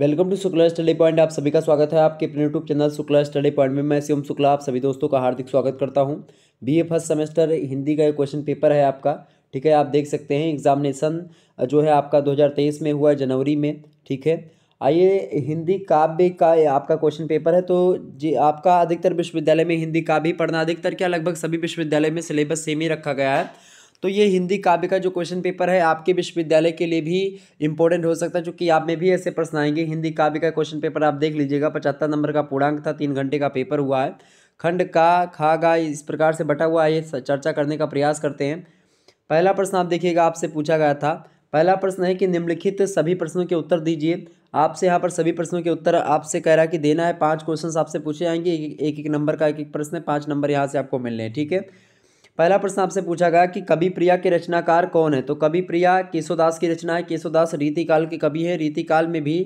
welcome to Shukla study point आप सभी का स्वागत है आपके अपने YouTube channel Shukla study point में मैं शिवम शुक्ला आप सभी दोस्तों का हार्दिक स्वागत करता हूं बीए फर्स्ट सेमेस्टर हिंदी का एक क्वेश्चन पेपर है आपका ठीक है आप देख सकते हैं एग्जामिनेशन जो है आपका 2023 में हुआ है जनवरी में ठीक है आइए हिंदी काव्य का आपका क्वेश्चन पेपर है तो जी आपका अधिकतर विश्वविद्यालय में हिंदी काव्य पढ़ना अधिकतर क्या लगभग सभी विश्वविद्यालय में सिलेबस सेम ही रखा गया है तो ये हिंदी काव्य का जो क्वेश्चन पेपर है आपके विश्वविद्यालय के लिए भी इंपॉर्टेंट हो सकता है चूँकि आप में भी ऐसे प्रश्न आएंगे हिंदी काव्य का क्वेश्चन पेपर आप देख लीजिएगा पचहत्तर नंबर का पूर्णांक था तीन घंटे का पेपर हुआ है खंड का खा गा इस प्रकार से बटा हुआ है ये चर्चा करने का प्रयास करते हैं पहला प्रश्न आप देखिएगा आपसे पूछा गया था पहला प्रश्न है कि निम्नलिखित सभी प्रश्नों के उत्तर दीजिए आपसे यहाँ पर सभी प्रश्नों के उत्तर आपसे कह रहा है कि देना है पांच क्वेश्चंस आपसे पूछे जाएंगे एक एक, एक नंबर का एक एक प्रश्न है पांच नंबर यहाँ से आपको मिलने हैं ठीक है पहला प्रश्न आपसे पूछा गया कि कवि प्रिया के रचनाकार कौन है तो कवि प्रिया केशोदास की रचना है केशोदास रीतिकाल के कवि है रीतिकाल में भी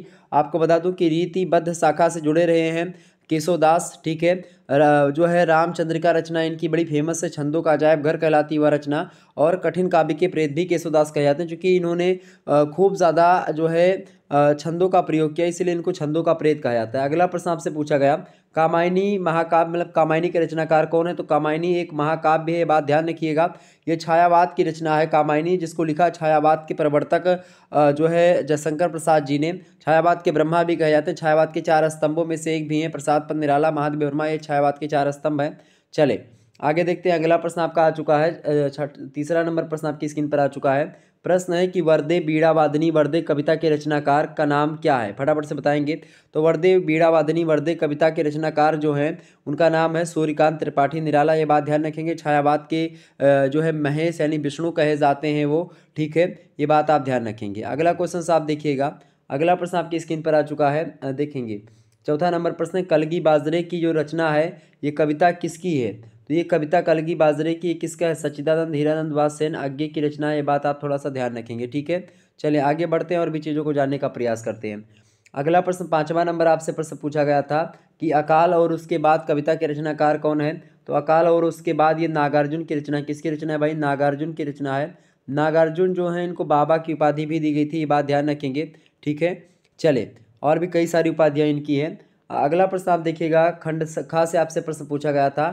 आपको बता दूं कि रीतिबद्ध शाखा से जुड़े रहे हैं केशोदास ठीक है जो है रामचंद्र का रचना इनकी बड़ी फेमस है छंदों का अजायब घर कहलाती हुआ रचना और कठिन काव्य के प्रेत भी केशोदास कहे जाते हैं क्योंकि इन्होंने खूब ज़्यादा जो है छंदों का प्रयोग किया इसलिए इनको छंदों का प्रेत कहा जाता है अगला प्रश्न आपसे पूछा गया कामायनी महाकाव्य मतलब कामायनी के रचनाकार कौन है तो कामायनी एक महाकाव्य है ये बात ध्यान रखिएगा ये छायावाद की रचना है कामायनी जिसको लिखा छायावाद के प्रवर्तक जो है जयशंकर प्रसाद जी ने छायावाद के ब्रह्मा भी कहे जाते हैं छायावाद के चार स्तंभों में से एक भी हैं प्रसाद पद निराला महादेव ब्रह्मा ये छायावाद के चार स्तंभ हैं चले आगे देखते हैं अगला प्रश्न आपका आ चुका है तीसरा नंबर प्रश्न आपकी स्क्रीन पर आ चुका है प्रश्न है कि वर्दे बीड़ावादिनी वर्दे कविता के रचनाकार का नाम क्या है फटाफट से बताएंगे तो वर्दे बीड़ावादिनी वर्दे कविता के रचनाकार जो हैं उनका नाम है सूर्यकांत त्रिपाठी निराला ये बात ध्यान रखेंगे छायावाद के जो है महेश यानी विष्णु कहे जाते हैं वो ठीक है ये बात आप ध्यान रखेंगे अगला क्वेश्चन आप देखिएगा अगला प्रश्न आपकी स्क्रीन पर आ चुका है देखेंगे चौथा नंबर प्रश्न कलगी बाजरे की जो रचना है ये कविता किसकी है तो ये कविता कलगी बाजरे की किसका है सच्चिदानंद हीरानंद वासन आज्ञे की रचना है ये बात आप थोड़ा सा ध्यान रखेंगे ठीक है चलिए आगे बढ़ते हैं और भी चीज़ों को जानने का प्रयास करते हैं अगला प्रश्न पाँचवा नंबर आपसे प्रश्न पूछा गया था कि अकाल और उसके बाद कविता के रचनाकार कौन है तो अकाल और उसके बाद ये नागार्जुन की रचना किसकी रचना है भाई नागार्जुन की रचना है नागार्जुन जो है इनको बाबा की उपाधि भी दी गई थी ये बात ध्यान रखेंगे ठीक है चले और भी कई सारी उपाधियाँ इनकी हैं अगला प्रश्न आप देखिएगा खंड खा से आपसे प्रश्न पूछा गया था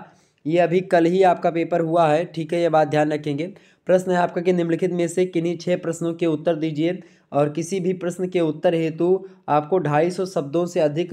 ये अभी कल ही आपका पेपर हुआ है ठीक है ये बात ध्यान रखेंगे प्रश्न है आपका कि निम्नलिखित में से किन्हीं छः प्रश्नों के उत्तर दीजिए और किसी भी प्रश्न के उत्तर हेतु आपको ढाई सौ शब्दों से अधिक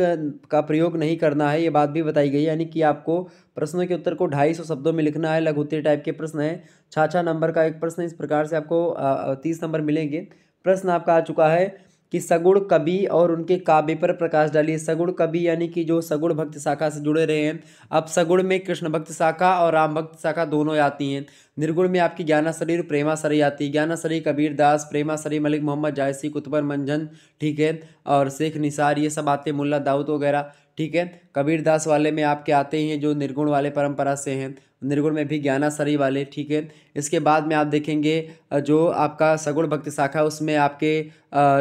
का प्रयोग नहीं करना है ये बात भी बताई गई यानी कि आपको प्रश्नों के उत्तर को ढाई सौ शब्दों में लिखना है लघुत्तरी टाइप के प्रश्न है छाछा नंबर का एक प्रश्न इस प्रकार से आपको तीस नंबर मिलेंगे प्रश्न आपका आ चुका है कि सगुण कवि और उनके काव्य पर प्रकाश डालिए सगुण कवि यानी कि जो सगुण भक्त शाखा से जुड़े रहे हैं अब सगुण में कृष्ण भक्त शाखा और राम भक्त शाखा दोनों आती हैं निर्गुण में आपकी ज्ञानासरी और सरी आती है ज्ञानासरी कबीर दास सरी मलिक मोहम्मद जायसी कुतबर मंजन ठीक है और शेख निसार ये सब आते मुला दाऊद वगैरह ठीक है कबीर दास वाले में आपके आते ही हैं जो निर्गुण वाले परंपरा से हैं निर्गुण में भी ज्ञानासरी वाले ठीक है इसके बाद में आप देखेंगे जो आपका सगुण भक्ति शाखा उसमें आपके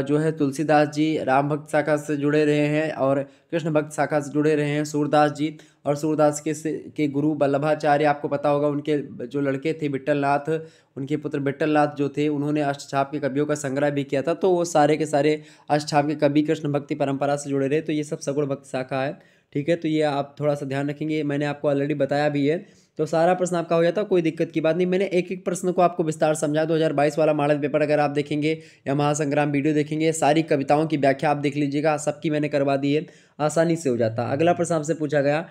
जो है तुलसीदास जी राम भक्त शाखा से जुड़े रहे हैं और कृष्ण भक्त शाखा से जुड़े रहे हैं सूरदास जी और सूरदास के के गुरु वल्लभाचार्य आपको पता होगा उनके जो लड़के थे बिट्टल नाथ उनके पुत्र बिट्टल नाथ जो थे उन्होंने अष्टछाप के कवियों का संग्रह भी किया था तो वो सारे के सारे अष्टछाप के कवि कृष्ण भक्ति परंपरा से जुड़े रहे तो ये सब सगुण भक्त शाखा है ठीक है तो ये आप थोड़ा सा ध्यान रखेंगे मैंने आपको ऑलरेडी बताया भी है तो सारा प्रश्न आपका हो जाता कोई दिक्कत की बात नहीं मैंने एक एक प्रश्न को आपको विस्तार समझा 2022 वाला मॉडल पेपर अगर आप देखेंगे या महासंग्राम वीडियो देखेंगे सारी कविताओं की व्याख्या आप देख लीजिएगा सबकी मैंने करवा दी है आसानी से हो जाता अगला प्रश्न आपसे पूछा गया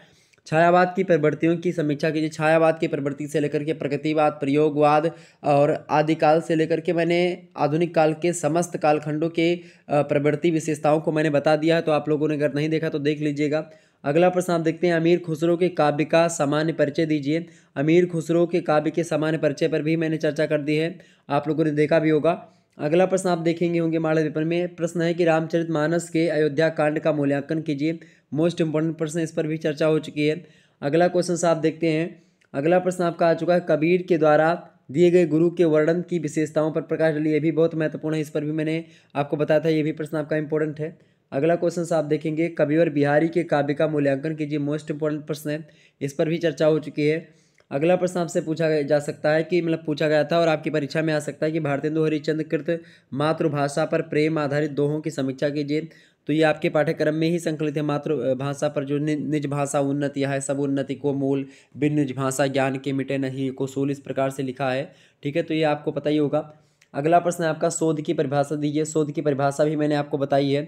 छायावाद की प्रवृत्तियों की समीक्षा कीजिए छायावाद की प्रवृत्ति से लेकर के प्रगतिवाद प्रयोगवाद और आदिकाल से लेकर के मैंने आधुनिक काल के समस्त कालखंडों के प्रवृत्ति विशेषताओं को मैंने बता दिया है तो आप लोगों ने अगर नहीं देखा तो देख लीजिएगा अगला प्रश्न आप देखते हैं अमीर खुसरो के काव्य का सामान्य परिचय दीजिए अमीर खुसरो के काव्य के सामान्य परिचय पर भी मैंने चर्चा कर दी है आप लोगों ने देखा भी होगा अगला प्रश्न आप देखेंगे होंगे माड़ा पेपर में प्रश्न है कि रामचरित मानस के अयोध्या कांड का मूल्यांकन कीजिए मोस्ट इंपॉर्टेंट प्रश्न इस पर भी चर्चा हो चुकी है अगला क्वेश्चन आप देखते हैं अगला प्रश्न आपका आ चुका है कबीर के द्वारा दिए गए गुरु के वर्णन की विशेषताओं पर प्रकाश ये भी बहुत महत्वपूर्ण है इस पर भी मैंने आपको बताया था ये भी प्रश्न आपका इंपॉर्टेंट है अगला क्वेश्चन आप देखेंगे और बिहारी के काव्य का मूल्यांकन कीजिए मोस्ट इंपॉर्टेंट प्रश्न है इस पर भी चर्चा हो चुकी है अगला प्रश्न आपसे पूछा जा सकता है कि मतलब पूछा गया था और आपकी परीक्षा में आ सकता है कि भारतेंदु हरिचंद कृत मातृभाषा पर प्रेम आधारित दोहों की समीक्षा कीजिए तो ये आपके पाठ्यक्रम में ही संकलित है मातृभाषा पर जो निज भाषा उन्नति है सब उन्नति को मूल बिन निज भाषा ज्ञान के मिटे नहीं को सोल इस प्रकार से लिखा है ठीक है तो ये आपको पता ही होगा अगला प्रश्न है आपका शोध की परिभाषा दीजिए शोध की परिभाषा भी मैंने आपको बताई है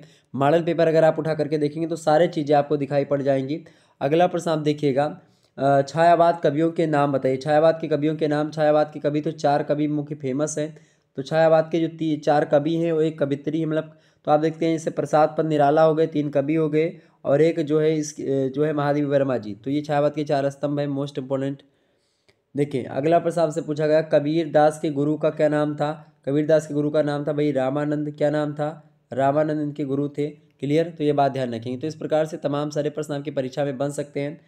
मॉडल पेपर अगर आप उठा करके देखेंगे तो सारे चीज़ें आपको दिखाई पड़ जाएंगी अगला प्रश्न आप देखिएगा छायावाद कवियों के नाम बताइए छायावाद के कवियों के नाम छायावाद के कवि तो चार कवि मुख्य फेमस हैं तो छायावाद के जो ती चार कवि हैं वो एक कवित्री है मतलब तो आप देखते हैं जैसे प्रसाद पर निराला हो गए तीन कवि हो गए और एक जो है इस जो है महादेवी वर्मा जी तो ये छायावाद के चार स्तंभ है मोस्ट इम्पोर्टेंट देखिए अगला प्रश्न आपसे पूछा गया कबीर दास के गुरु का क्या नाम था कबीर दास के गुरु का नाम था भाई रामानंद क्या नाम था रामानंद इनके गुरु थे क्लियर तो ये बात ध्यान रखेंगे तो इस प्रकार से तमाम सारे प्रश्न आपकी परीक्षा में बन सकते हैं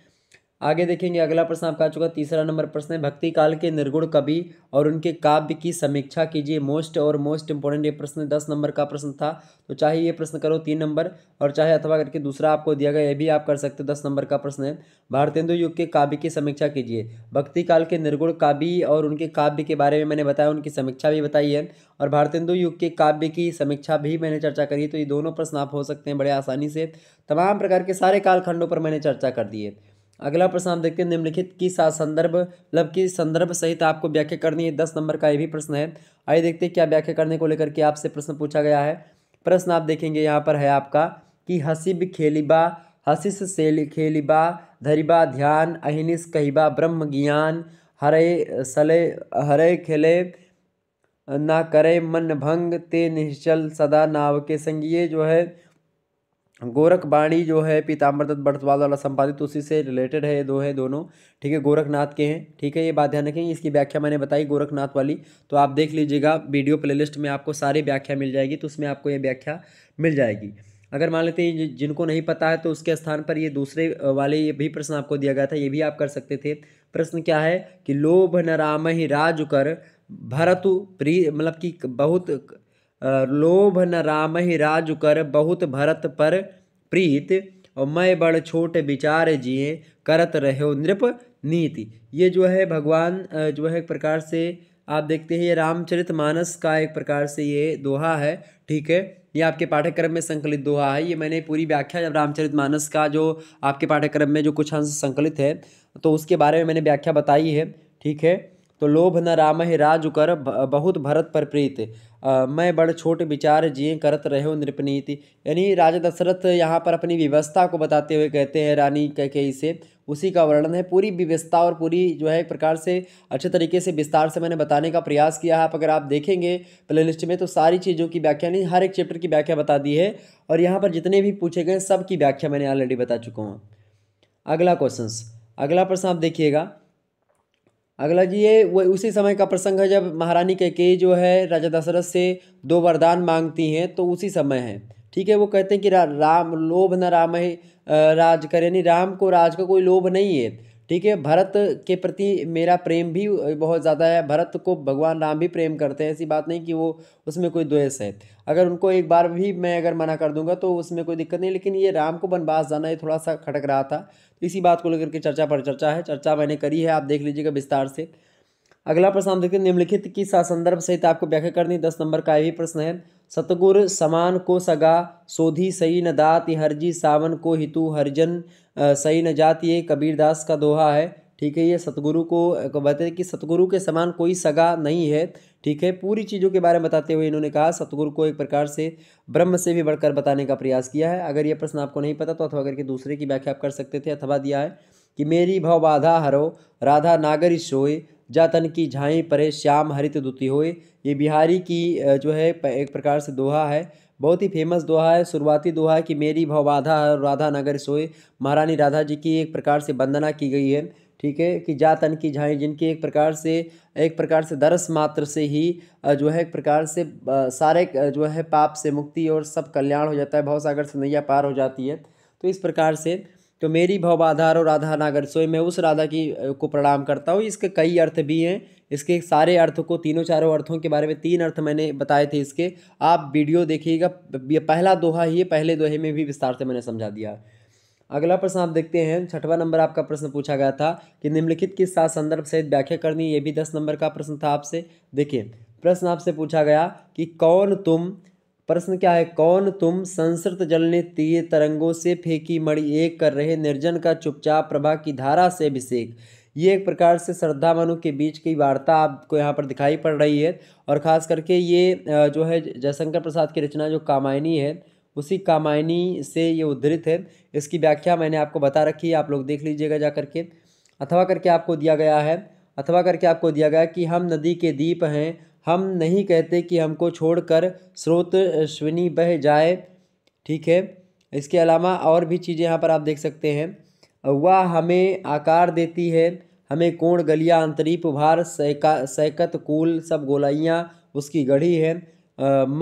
आगे देखेंगे अगला प्रश्न आपका आ चुका तीसरा नंबर प्रश्न है भक्ति काल के निर्गुण कवि और उनके काव्य की समीक्षा कीजिए मोस्ट और मोस्ट इंपॉर्टेंट ये प्रश्न दस नंबर का प्रश्न था तो चाहे ये प्रश्न करो तीन नंबर और चाहे अथवा करके दूसरा आपको दिया गया ये भी आप कर सकते हो दस नंबर का प्रश्न है भारतेंदु युग के काव्य की समीक्षा कीजिए भक्ति काल के निर्गुण काव्य और उनके काव्य के बारे में मैंने बताया उनकी समीक्षा भी बताई है और भारतेंदु युग के काव्य की समीक्षा भी मैंने चर्चा करी तो ये दोनों प्रश्न आप हो सकते हैं बड़े आसानी से तमाम प्रकार के सारे कालखंडों पर मैंने चर्चा कर दी है अगला प्रश्न आप देखते हैं निम्नलिखित की संदर्भ मतलब कि संदर्भ सहित आपको व्याख्या करनी है दस नंबर का ये भी प्रश्न है आइए देखते हैं क्या व्याख्या करने को लेकर के आपसे प्रश्न पूछा गया है प्रश्न आप देखेंगे यहाँ पर है आपका कि हसीब खेलिबा हसीस सेल खेलिबा धरिबा ध्यान अहिनिस कहिबा ब्रह्म ज्ञान हरे सले हरे खेले ना करे मन भंग ते निश्चल सदा नाव के संगीय जो है गोरखबाणी जो है पीताम्बर दत्त बर्तवाल वाला संपादित उसी से रिलेटेड है ये दो है दोनों ठीक है गोरखनाथ के हैं ठीक है ये बात ध्यान रखेंगे इसकी व्याख्या मैंने बताई गोरखनाथ वाली तो आप देख लीजिएगा वीडियो प्लेलिस्ट में आपको सारी व्याख्या मिल जाएगी तो उसमें आपको ये व्याख्या मिल जाएगी अगर मान लेते हैं जिनको नहीं पता है तो उसके स्थान पर ये दूसरे वाले ये भी प्रश्न आपको दिया गया था ये भी आप कर सकते थे प्रश्न क्या है कि लोभ न राम ही राज कर भरतु प्री मतलब कि बहुत लोभ न राम ही राज कर बहुत भरत पर प्रीत और मैं बड़ छोटे विचार जिए करत रहे नृप नीति ये जो है भगवान जो है एक प्रकार से आप देखते हैं ये रामचरित मानस का एक प्रकार से ये दोहा है ठीक है ये आपके पाठ्यक्रम में संकलित दोहा है ये मैंने पूरी व्याख्या जब रामचरित मानस का जो आपके पाठ्यक्रम में जो कुछ अंश संकलित है तो उसके बारे में मैंने व्याख्या बताई है ठीक है तो लोभ न राम है राज कर बहुत भरत पर प्रीत मैं बड़े छोट विचार जिए करत रहे हो नृपनीति यानी राजा दशरथ यहाँ पर अपनी व्यवस्था को बताते हुए कहते हैं रानी कहके इसे उसी का वर्णन है पूरी व्यवस्था और पूरी जो है एक प्रकार से अच्छे तरीके से विस्तार से मैंने बताने का प्रयास किया है आप अगर आप देखेंगे प्ले लिस्ट में तो सारी चीज़ों की व्याख्या नहीं हर एक चैप्टर की व्याख्या बता दी है और यहाँ पर जितने भी पूछे गए सब की व्याख्या मैंने ऑलरेडी बता चुका हूँ अगला क्वेश्चन अगला प्रश्न आप देखिएगा अगला जी ये वो उसी समय का प्रसंग है जब महारानी कहके जो है राजा दशरथ से दो वरदान मांगती हैं तो उसी समय है ठीक है वो कहते हैं कि रा, राम लोभ न राम है राज करे यानी राम को राज का कोई लोभ नहीं है ठीक है भरत के प्रति मेरा प्रेम भी बहुत ज़्यादा है भरत को भगवान राम भी प्रेम करते हैं ऐसी बात नहीं कि वो उसमें कोई द्वेष है अगर उनको एक बार भी मैं अगर मना कर दूंगा तो उसमें कोई दिक्कत नहीं लेकिन ये राम को वनवास जाना ये थोड़ा सा खटक रहा था तो इसी बात को लेकर के चर्चा पर चर्चा है चर्चा मैंने करी है आप देख लीजिएगा विस्तार से अगला प्रश्न हम देखते हैं निम्नलिखित की संदर्भ सहित आपको व्याख्या करनी दस नंबर का यही प्रश्न है सतगुर समान को सगा सोधी सई न दात हरजी सावन को हितु हरिजन सई न जात ये कबीरदास का दोहा है ठीक है ये सतगुरु को, बताते हैं कि सतगुरु के समान कोई सगा नहीं है ठीक है पूरी चीज़ों के बारे में बताते हुए इन्होंने कहा सतगुरु को एक प्रकार से ब्रह्म से भी बढ़कर बताने का प्रयास किया है अगर यह प्रश्न आपको नहीं पता तो अथवा करके दूसरे की व्याख्या आप कर सकते थे अथवा दिया है कि मेरी भव बाधा हरो राधा नागरी सोए जातन की झाई परे श्याम हरित दुति होए ये बिहारी की जो है एक प्रकार से दोहा है बहुत ही फेमस दोहा है शुरुआती दोहा है कि मेरी हरो राधा नागरी सोए महारानी राधा जी की एक प्रकार से वंदना की गई है ठीक है कि जातन की झाई जिनकी एक प्रकार से एक प्रकार से दरस मात्र से ही जो है एक प्रकार से सारे जो है पाप से मुक्ति और सब कल्याण हो जाता है सागर से नैया पार हो जाती है तो इस प्रकार से तो मेरी आधार और राधा नागर सोए मैं उस राधा की को प्रणाम करता हूँ इसके कई अर्थ भी हैं इसके सारे अर्थ को तीनों चारों अर्थों के बारे में तीन अर्थ मैंने बताए थे इसके आप वीडियो देखिएगा पहला दोहा ही पहले दोहे में भी विस्तार से मैंने समझा दिया अगला प्रश्न आप देखते हैं छठवा नंबर आपका प्रश्न पूछा गया था कि निम्नलिखित किस साथ संदर्भ सहित व्याख्या करनी ये भी दस नंबर का प्रश्न था आपसे देखिए प्रश्न आपसे पूछा गया कि कौन तुम प्रश्न क्या है कौन तुम संस्कृत जल ने तीर तरंगों से फेंकी मणि एक कर रहे निर्जन का चुपचाप प्रभा की धारा से अभिषेक ये एक प्रकार से श्रद्धा मनु के बीच की वार्ता आपको यहाँ पर दिखाई पड़ रही है और ख़ास करके ये जो है जयशंकर प्रसाद की रचना जो कामायनी है उसी कामायनी से ये उद्धृत है इसकी व्याख्या मैंने आपको बता रखी है आप लोग देख लीजिएगा जा करके अथवा करके आपको दिया गया है अथवा करके आपको दिया गया कि हम नदी के दीप हैं हम नहीं कहते कि हमको छोड़कर स्रोत श्विनी बह जाए ठीक है इसके अलावा और भी चीज़ें यहाँ पर आप देख सकते हैं वह हमें आकार देती है हमें कोण गलिया अंतरीप भार सैका सैकत कूल सब गोलाइयाँ उसकी गढ़ी है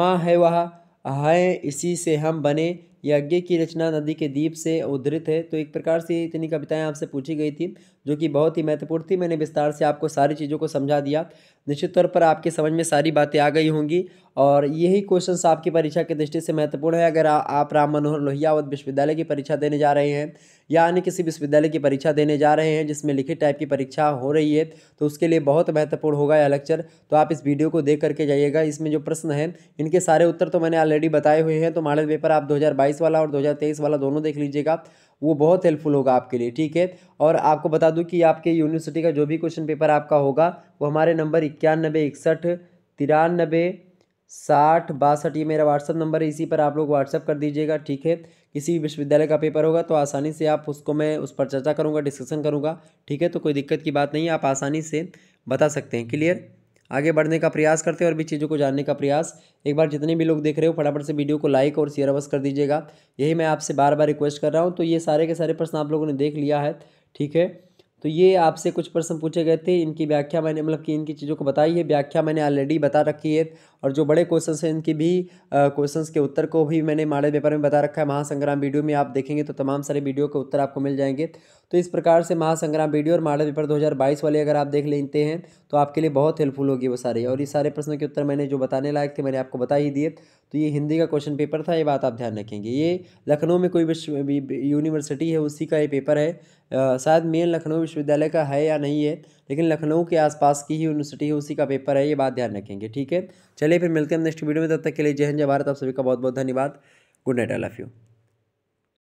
माँ है वह आहाय इसी से हम बने यज्ञ की रचना नदी के दीप से उद्धृत है तो एक प्रकार से इतनी कविताएं आपसे पूछी गई थी जो कि बहुत ही महत्वपूर्ण थी मैंने विस्तार से आपको सारी चीज़ों को समझा दिया निश्चित तौर पर आपके समझ में सारी बातें आ गई होंगी और यही क्वेश्चंस आपकी परीक्षा की दृष्टि से महत्वपूर्ण है अगर आ, आप राम मनोहर लोहियावत विश्वविद्यालय की परीक्षा देने जा रहे हैं या अन्य किसी विश्वविद्यालय की परीक्षा देने जा रहे हैं जिसमें लिखित टाइप की परीक्षा हो रही है तो उसके लिए बहुत महत्वपूर्ण होगा यह लेक्चर तो आप इस वीडियो को देख करके जाइएगा इसमें जो प्रश्न हैं इनके सारे उत्तर तो मैंने ऑलरेडी बताए हुए हैं तो मॉडल पेपर आप दो वाला और दो वाला दोनों देख लीजिएगा वो बहुत हेल्पफुल होगा आपके लिए ठीक है और आपको बता दूं कि आपके यूनिवर्सिटी का जो भी क्वेश्चन पेपर आपका होगा वो हमारे नंबर इक्यानबे इकसठ तिरानबे साठ बासठ ये मेरा व्हाट्सअप नंबर है इसी पर आप लोग व्हाट्सअप कर दीजिएगा ठीक है किसी भी विश्वविद्यालय का पेपर होगा तो आसानी से आप उसको मैं उस पर चर्चा करूँगा डिस्कशन करूँगा ठीक है तो कोई दिक्कत की बात नहीं आप आसानी से बता सकते हैं क्लियर आगे बढ़ने का प्रयास करते हैं और भी चीज़ों को जानने का प्रयास एक बार जितने भी लोग देख रहे हो फटाफट से वीडियो को लाइक और शेयर अवश्य कर दीजिएगा यही मैं आपसे बार बार रिक्वेस्ट कर रहा हूँ तो ये सारे के सारे प्रश्न आप लोगों ने देख लिया है ठीक है तो ये आपसे कुछ प्रश्न पूछे गए थे इनकी व्याख्या मैंने मतलब कि इनकी चीज़ों को बताई है व्याख्या मैंने ऑलरेडी बता रखी है और जो बड़े क्वेश्चन हैं इनकी भी क्वेश्चंस के उत्तर को भी मैंने माड़े पेपर में बता रखा है महासंग्राम वीडियो में आप देखेंगे तो तमाम सारे वीडियो के उत्तर आपको मिल जाएंगे तो इस प्रकार से महासंग्राम वीडियो और माड़े पेपर दो वाले अगर आप देख लेते हैं तो आपके लिए बहुत हेल्पफुल होगी वो सारे और ये सारे प्रश्नों के उत्तर मैंने जो बताने लायक थे मैंने आपको बता ही दिए तो ये हिंदी का क्वेश्चन पेपर था ये बात आप ध्यान रखेंगे ये लखनऊ में कोई विश्व यूनिवर्सिटी है उसी का ये पेपर है शायद मेन लखनऊ विश्वविद्यालय का है या नहीं है लेकिन लखनऊ के आसपास की ही यूनिवर्सिटी है उसी का पेपर है ये बात ध्यान रखेंगे ठीक है चलिए फिर मिलते हैं नेक्स्ट वीडियो में तब तक के लिए जय हिंद जय भारत आप सभी का बहुत बहुत धन्यवाद good night I love you